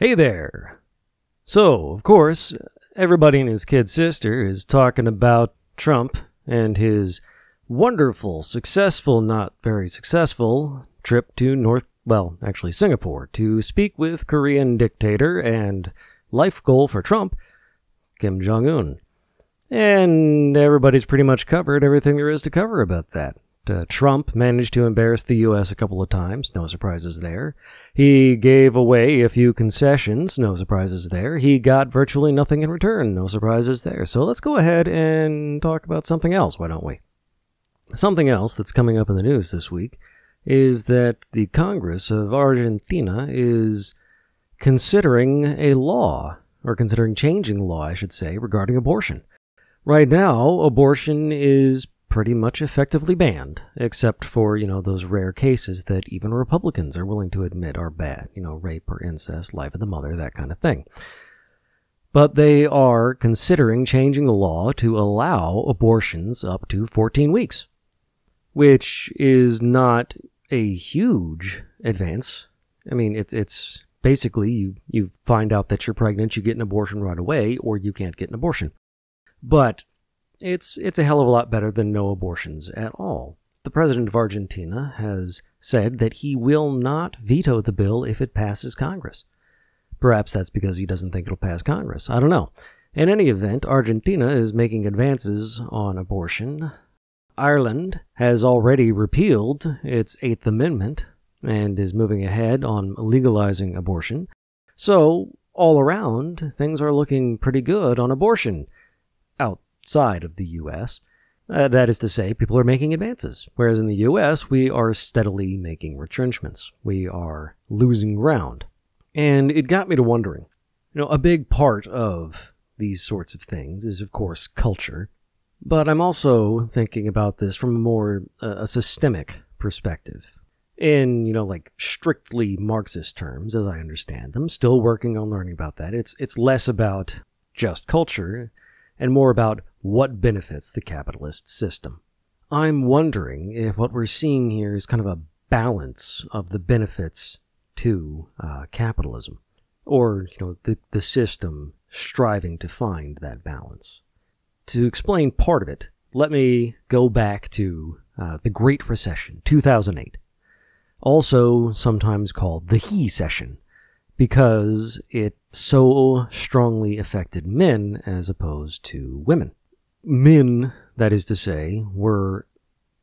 Hey there! So, of course, everybody and his kid sister is talking about Trump and his wonderful, successful, not very successful trip to North, well, actually Singapore, to speak with Korean dictator and life goal for Trump, Kim Jong un. And everybody's pretty much covered everything there is to cover about that. Uh, Trump managed to embarrass the U.S. a couple of times, no surprises there. He gave away a few concessions, no surprises there. He got virtually nothing in return, no surprises there. So let's go ahead and talk about something else, why don't we? Something else that's coming up in the news this week is that the Congress of Argentina is considering a law, or considering changing law, I should say, regarding abortion. Right now, abortion is pretty much effectively banned, except for, you know, those rare cases that even Republicans are willing to admit are bad, you know, rape or incest, life of the mother, that kind of thing. But they are considering changing the law to allow abortions up to 14 weeks, which is not a huge advance. I mean, it's it's basically you you find out that you're pregnant, you get an abortion right away or you can't get an abortion. But it's, it's a hell of a lot better than no abortions at all. The president of Argentina has said that he will not veto the bill if it passes Congress. Perhaps that's because he doesn't think it'll pass Congress. I don't know. In any event, Argentina is making advances on abortion. Ireland has already repealed its Eighth Amendment and is moving ahead on legalizing abortion. So, all around, things are looking pretty good on abortion out outside of the U.S. Uh, that is to say, people are making advances, whereas in the U.S., we are steadily making retrenchments. We are losing ground. And it got me to wondering you know, a big part of these sorts of things is, of course, culture. But I'm also thinking about this from a more uh, a systemic perspective. In, you know, like strictly Marxist terms, as I understand them, still working on learning about that. It's, it's less about just culture and more about what benefits the capitalist system. I'm wondering if what we're seeing here is kind of a balance of the benefits to uh, capitalism, or you know, the, the system striving to find that balance. To explain part of it, let me go back to uh, the Great Recession, 2008, also sometimes called the He Session, because it so strongly affected men as opposed to women men, that is to say, were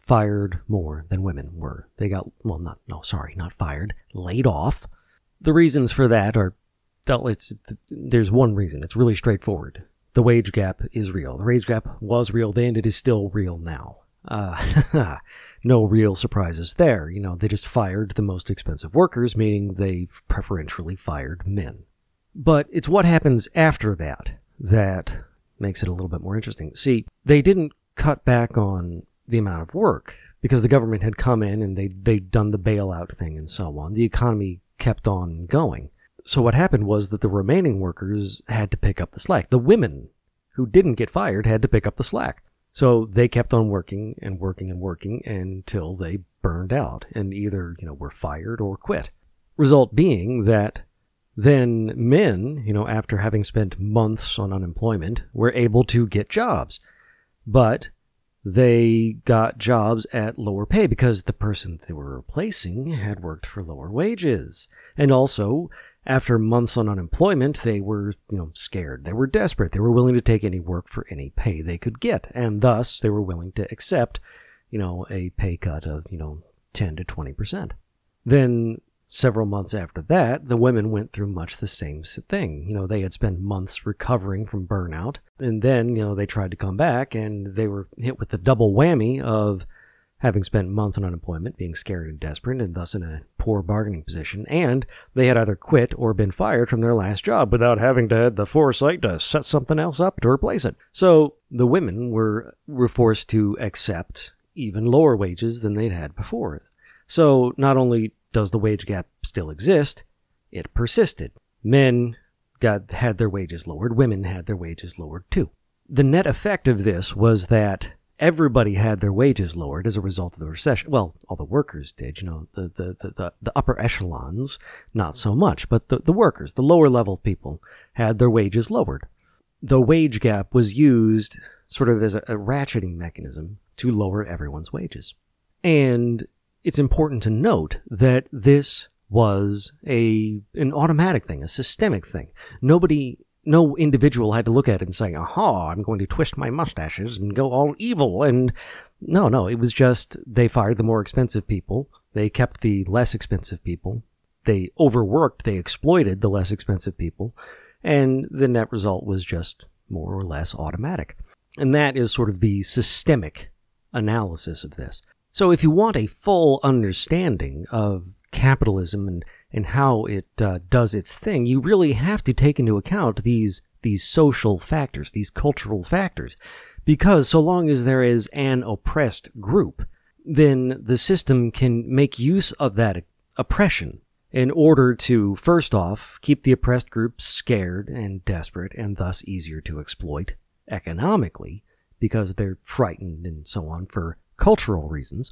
fired more than women were. They got, well, not, no, sorry, not fired, laid off. The reasons for that are, it's, there's one reason. It's really straightforward. The wage gap is real. The wage gap was real then, it is still real now. Uh, no real surprises there. You know, they just fired the most expensive workers, meaning they preferentially fired men. But it's what happens after that that makes it a little bit more interesting. See, they didn't cut back on the amount of work because the government had come in and they they'd done the bailout thing and so on. The economy kept on going. So what happened was that the remaining workers had to pick up the slack. The women who didn't get fired had to pick up the slack. So they kept on working and working and working until they burned out and either, you know, were fired or quit. Result being that then men, you know, after having spent months on unemployment, were able to get jobs. But they got jobs at lower pay because the person they were replacing had worked for lower wages. And also, after months on unemployment, they were, you know, scared. They were desperate. They were willing to take any work for any pay they could get. And thus, they were willing to accept, you know, a pay cut of, you know, 10 to 20%. Then Several months after that, the women went through much the same thing. You know, they had spent months recovering from burnout, and then, you know, they tried to come back and they were hit with the double whammy of having spent months on unemployment, being scared and desperate, and thus in a poor bargaining position, and they had either quit or been fired from their last job without having to have the foresight to set something else up to replace it. So the women were were forced to accept even lower wages than they'd had before. So not only does the wage gap still exist? It persisted. Men got, had their wages lowered, women had their wages lowered too. The net effect of this was that everybody had their wages lowered as a result of the recession. Well, all the workers did, you know, the, the, the, the, upper echelons, not so much, but the, the workers, the lower level people, had their wages lowered. The wage gap was used sort of as a, a ratcheting mechanism to lower everyone's wages. And it's important to note that this was a an automatic thing, a systemic thing. Nobody no individual had to look at it and say, aha, I'm going to twist my mustaches and go all evil. And no, no, it was just they fired the more expensive people, they kept the less expensive people, they overworked, they exploited the less expensive people, and the net result was just more or less automatic. And that is sort of the systemic analysis of this. So, if you want a full understanding of capitalism and, and how it uh, does its thing, you really have to take into account these, these social factors, these cultural factors. Because so long as there is an oppressed group, then the system can make use of that oppression in order to, first off, keep the oppressed group scared and desperate and thus easier to exploit economically because they're frightened and so on for cultural reasons,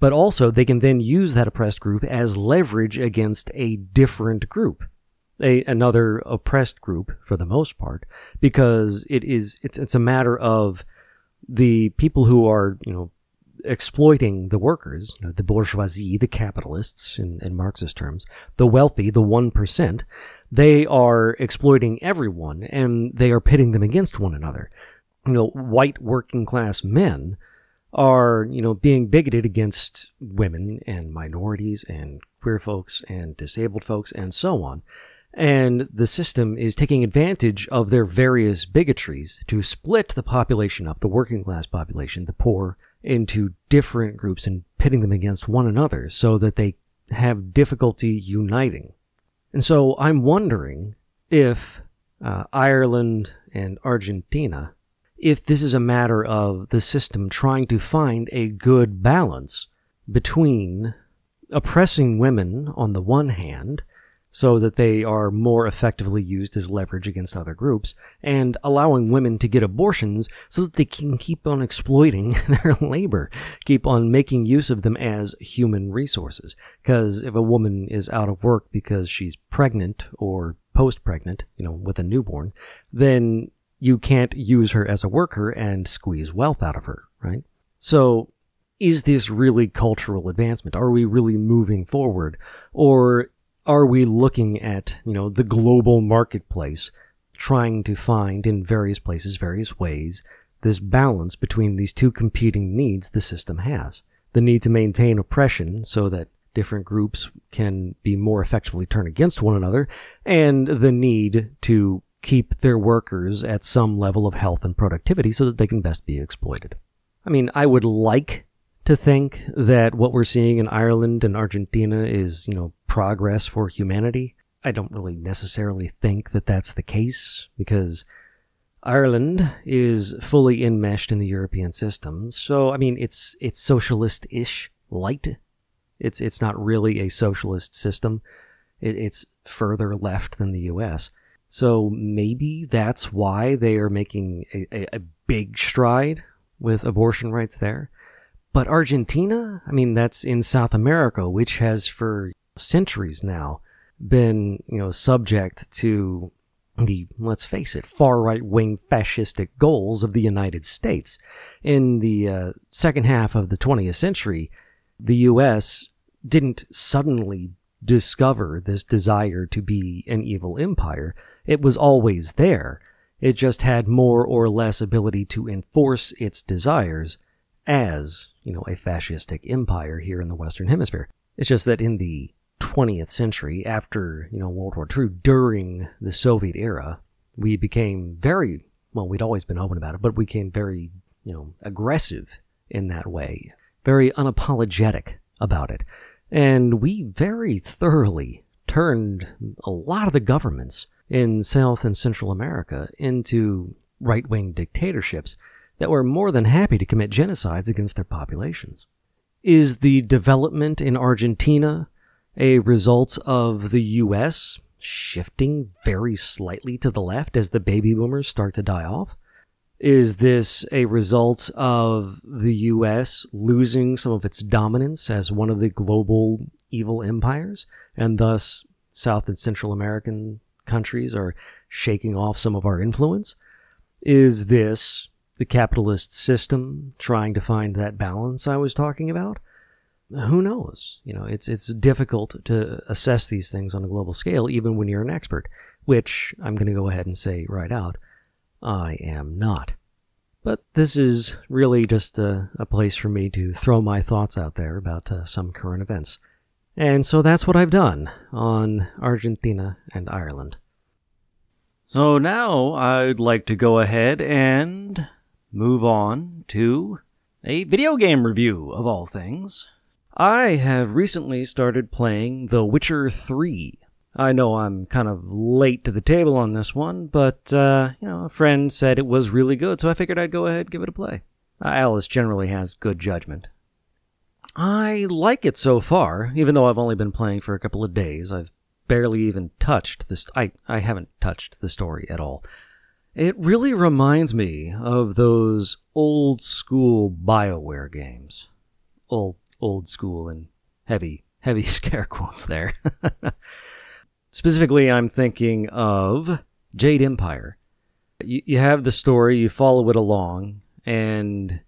but also they can then use that oppressed group as leverage against a different group. A, another oppressed group for the most part because it is it's it's a matter of the people who are you know exploiting the workers you know, the bourgeoisie the capitalists in, in marxist terms the wealthy the 1% they are exploiting everyone and they are pitting them against one another you know white working class men are, you know, being bigoted against women and minorities and queer folks and disabled folks and so on. And the system is taking advantage of their various bigotries to split the population up, the working class population, the poor, into different groups and pitting them against one another so that they have difficulty uniting. And so I'm wondering if uh, Ireland and Argentina if this is a matter of the system trying to find a good balance between oppressing women on the one hand, so that they are more effectively used as leverage against other groups, and allowing women to get abortions so that they can keep on exploiting their labor, keep on making use of them as human resources. Because if a woman is out of work because she's pregnant or post pregnant, you know, with a newborn, then you can't use her as a worker and squeeze wealth out of her, right? So, is this really cultural advancement? Are we really moving forward? Or are we looking at, you know, the global marketplace, trying to find in various places, various ways, this balance between these two competing needs the system has? The need to maintain oppression so that different groups can be more effectively turned against one another, and the need to keep their workers at some level of health and productivity so that they can best be exploited. I mean, I would like to think that what we're seeing in Ireland and Argentina is, you know, progress for humanity. I don't really necessarily think that that's the case because Ireland is fully enmeshed in the European system. So, I mean, it's it's socialist-ish light. It's it's not really a socialist system. It, it's further left than the U.S. So maybe that's why they are making a, a, a big stride with abortion rights there. But Argentina, I mean, that's in South America, which has for centuries now been, you know, subject to the, let's face it, far right wing fascistic goals of the United States. In the uh, second half of the 20th century, the U.S. didn't suddenly discover this desire to be an evil empire. It was always there, it just had more or less ability to enforce its desires as, you know, a fascistic empire here in the Western Hemisphere. It's just that in the 20th century, after, you know, World War II, during the Soviet era, we became very, well, we'd always been open about it, but we became very, you know, aggressive in that way, very unapologetic about it. And we very thoroughly turned a lot of the governments in South and Central America into right wing dictatorships that were more than happy to commit genocides against their populations. Is the development in Argentina a result of the U.S. shifting very slightly to the left as the baby boomers start to die off? Is this a result of the U.S. losing some of its dominance as one of the global evil empires, and thus South and Central American countries are shaking off some of our influence? Is this the capitalist system trying to find that balance I was talking about? Who knows? You know, it's it's difficult to assess these things on a global scale, even when you're an expert, which I'm going to go ahead and say right out, I am not. But this is really just a, a place for me to throw my thoughts out there about uh, some current events. And so that's what I've done on Argentina and Ireland. So now I'd like to go ahead and move on to a video game review of all things. I have recently started playing The Witcher 3. I know I'm kind of late to the table on this one, but uh, you know, a friend said it was really good, so I figured I'd go ahead and give it a play. Uh, Alice generally has good judgment, I like it so far, even though I've only been playing for a couple of days. I've barely even touched this. I, I haven't touched the story at all. It really reminds me of those old school BioWare games. Old, old school and heavy, heavy scare quotes there. Specifically, I'm thinking of Jade Empire. You, you have the story, you follow it along, and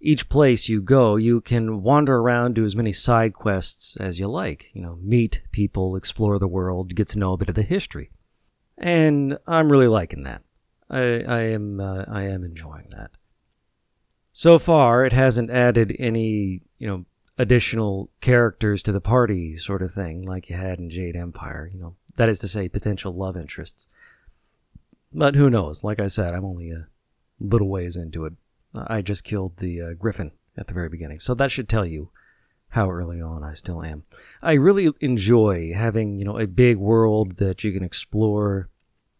each place you go, you can wander around, do as many side quests as you like. You know, meet people, explore the world, get to know a bit of the history. And I'm really liking that. I, I am uh, I am enjoying that. So far, it hasn't added any you know additional characters to the party, sort of thing, like you had in Jade Empire. You know, that is to say, potential love interests. But who knows? Like I said, I'm only a little ways into it. I just killed the uh, griffin at the very beginning. So that should tell you how early on I still am. I really enjoy having, you know, a big world that you can explore.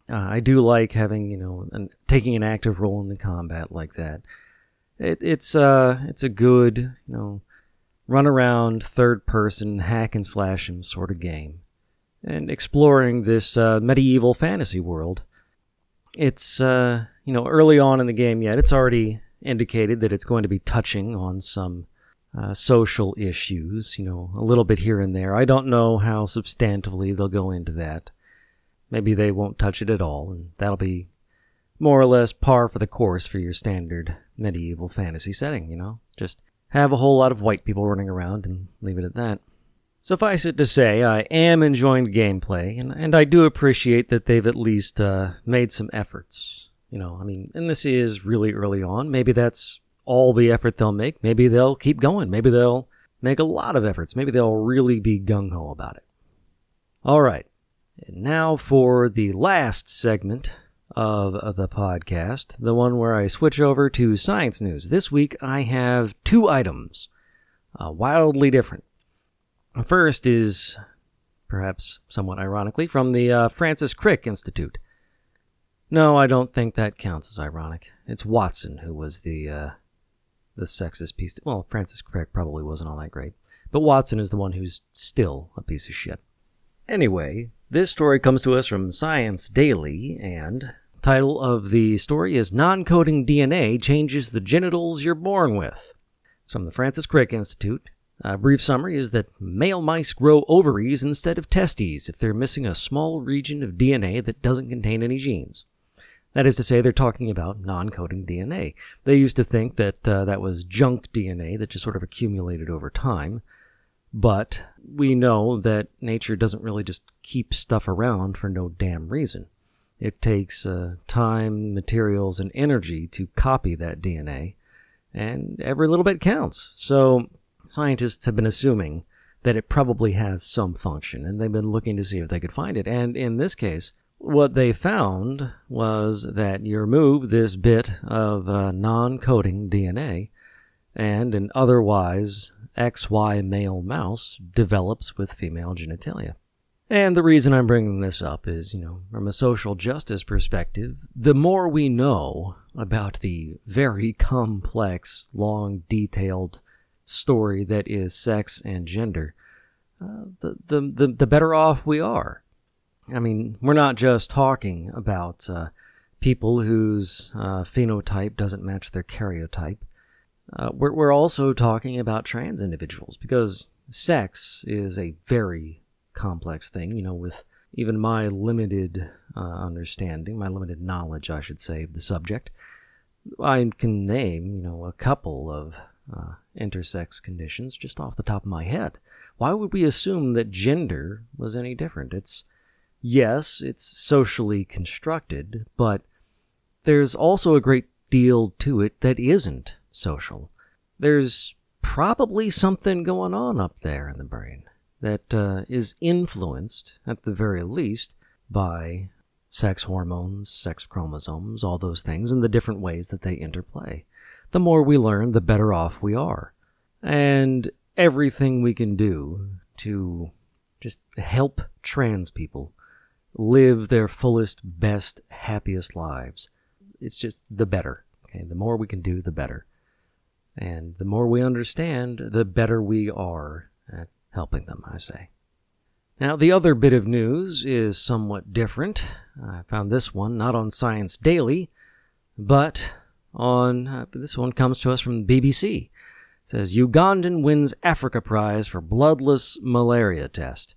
Uh, I do like having, you know, an, taking an active role in the combat like that. It, it's uh, it's a good, you know, run around third person hack and slash sort of game, and exploring this uh, medieval fantasy world. It's uh, you know early on in the game yet. It's already indicated that it's going to be touching on some uh, social issues, you know, a little bit here and there. I don't know how substantively they'll go into that. Maybe they won't touch it at all, and that'll be more or less par for the course for your standard medieval fantasy setting, you know? Just have a whole lot of white people running around and leave it at that. Suffice it to say, I am enjoying the gameplay, and, and I do appreciate that they've at least uh, made some efforts. You know, I mean, and this is really early on. Maybe that's all the effort they'll make. Maybe they'll keep going. Maybe they'll make a lot of efforts. Maybe they'll really be gung ho about it. All right. And now for the last segment of the podcast, the one where I switch over to science news. This week I have two items, uh, wildly different. first is, perhaps somewhat ironically, from the uh, Francis Crick Institute. No, I don't think that counts as ironic. It's Watson who was the uh, the sexist piece. Well, Francis Crick probably wasn't all that great, but Watson is the one who's still a piece of shit. Anyway, this story comes to us from Science Daily, and title of the story is "Non-Coding DNA Changes the Genitals You're Born With." It's from the Francis Crick Institute. A brief summary is that male mice grow ovaries instead of testes if they're missing a small region of DNA that doesn't contain any genes. That is to say, they're talking about non coding DNA. They used to think that uh, that was junk DNA that just sort of accumulated over time. But we know that nature doesn't really just keep stuff around for no damn reason. It takes uh, time, materials, and energy to copy that DNA, and every little bit counts. So scientists have been assuming that it probably has some function, and they've been looking to see if they could find it. And in this case, what they found was that you remove this bit of uh, non coding DNA, and an otherwise XY male mouse develops with female genitalia. And the reason I'm bringing this up is, you know, from a social justice perspective, the more we know about the very complex, long, detailed story that is sex and gender, uh, the, the, the, the better off we are. I mean, we're not just talking about uh, people whose uh, phenotype doesn't match their karyotype. Uh, we're, we're also talking about trans individuals because sex is a very complex thing, you know, with even my limited uh, understanding, my limited knowledge, I should say, of the subject. I can name, you know, a couple of uh, intersex conditions just off the top of my head. Why would we assume that gender was any different? It's yes, it's socially constructed, but there's also a great deal to it that isn't social. There's probably something going on up there in the brain that uh, is influenced, at the very least, by sex hormones, sex chromosomes, all those things, and the different ways that they interplay. The more we learn, the better off we are. And everything we can do to just help trans people live their fullest, best, happiest lives. It's just the better. Okay, the more we can do, the better. And the more we understand, the better we are at helping them, I say. Now, the other bit of news is somewhat different. I found this one not on Science Daily, but on uh, this one comes to us from BBC. It says Ugandan wins Africa Prize for bloodless malaria test.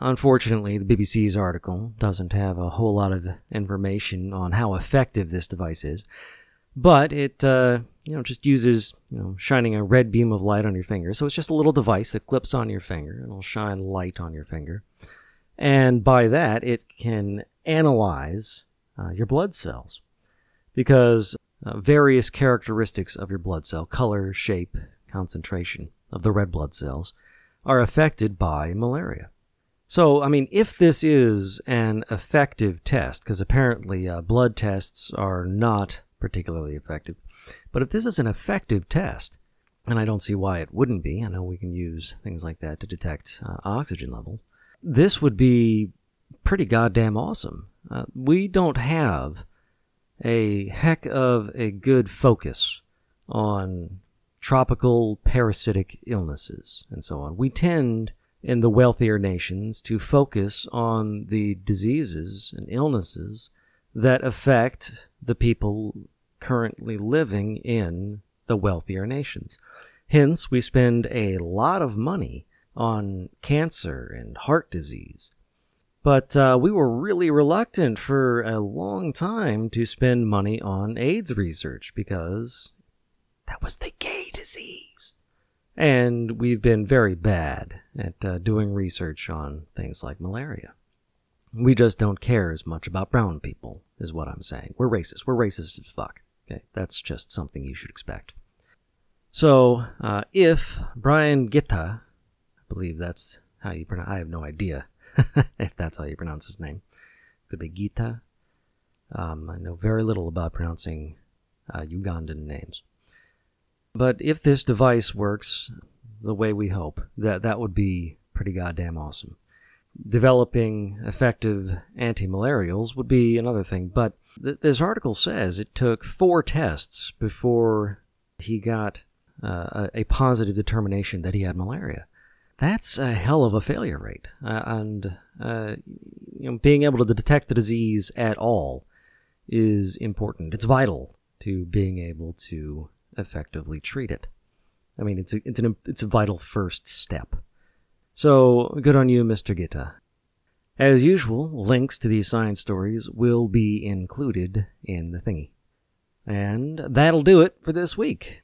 Unfortunately, the BBC's article doesn't have a whole lot of information on how effective this device is, but it uh, you know just uses you know shining a red beam of light on your finger. So it's just a little device that clips on your finger and will shine light on your finger, and by that it can analyze uh, your blood cells because uh, various characteristics of your blood cell, color, shape, concentration of the red blood cells, are affected by malaria. So, I mean, if this is an effective test, because apparently uh, blood tests are not particularly effective, but if this is an effective test, and I don't see why it wouldn't be, I know we can use things like that to detect uh, oxygen levels, this would be pretty goddamn awesome. Uh, we don't have a heck of a good focus on tropical parasitic illnesses and so on. We tend in the wealthier nations to focus on the diseases and illnesses that affect the people currently living in the wealthier nations. Hence, we spend a lot of money on cancer and heart disease. But uh, we were really reluctant for a long time to spend money on AIDS research because that was the gay disease. And we've been very bad at uh, doing research on things like malaria. We just don't care as much about brown people, is what I'm saying. We're racist. We're racist as fuck. Okay, that's just something you should expect. So, uh, if Brian Gitta, I believe that's how you pronounce. I have no idea if that's how you pronounce his name. Could be Gita. Um, I know very little about pronouncing uh, Ugandan names. But if this device works the way we hope, that, that would be pretty goddamn awesome. Developing effective anti malarials would be another thing, but th- this article says it took four tests before he got uh, a, a, positive determination that he had malaria. That's a hell of a failure rate, uh, and uh, you know, being able to detect the disease at all is important. It's vital to being able to effectively treat it. I mean, it's a, it's an it's a vital first step. So good on you, Mr. Gita. As usual, links to these science stories will be included in the thingy. And that'll do it for this week.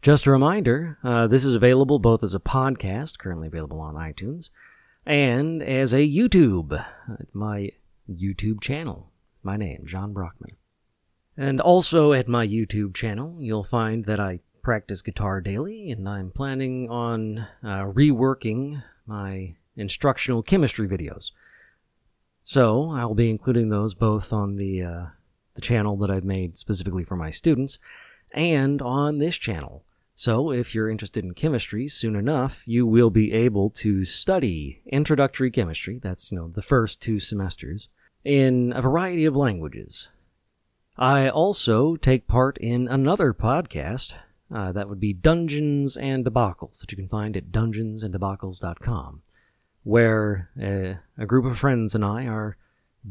Just a reminder uh, this is available both as a podcast, currently available on iTunes, and as a YouTube, uh, my YouTube channel. My name, John Brockman. And also at my YouTube channel, you'll find that I practice guitar daily, and I'm planning on uh, reworking my instructional chemistry videos. So I'll be including those both on the, uh, the channel that I've made specifically for my students and on this channel. So if you're interested in chemistry, soon enough you will be able to study introductory chemistry, that's you know the first two semesters, in a variety of languages. I also take part in another podcast. Uh, that would be Dungeons and Debacles, that you can find at dungeonsanddebacles.com, where uh, a group of friends and I are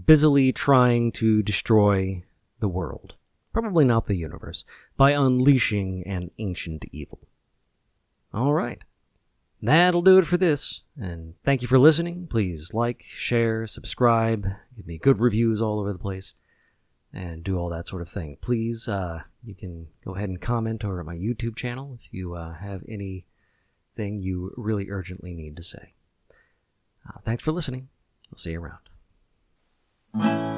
busily trying to destroy the world, probably not the universe, by unleashing an ancient evil. All right. That'll do it for this, and thank you for listening. Please like, share, subscribe, give me good reviews all over the place and do all that sort of thing. Please, uh, you can go ahead and comment over at my YouTube channel if you uh, have anything you really urgently need to say. Uh, thanks for listening. I'll see you around.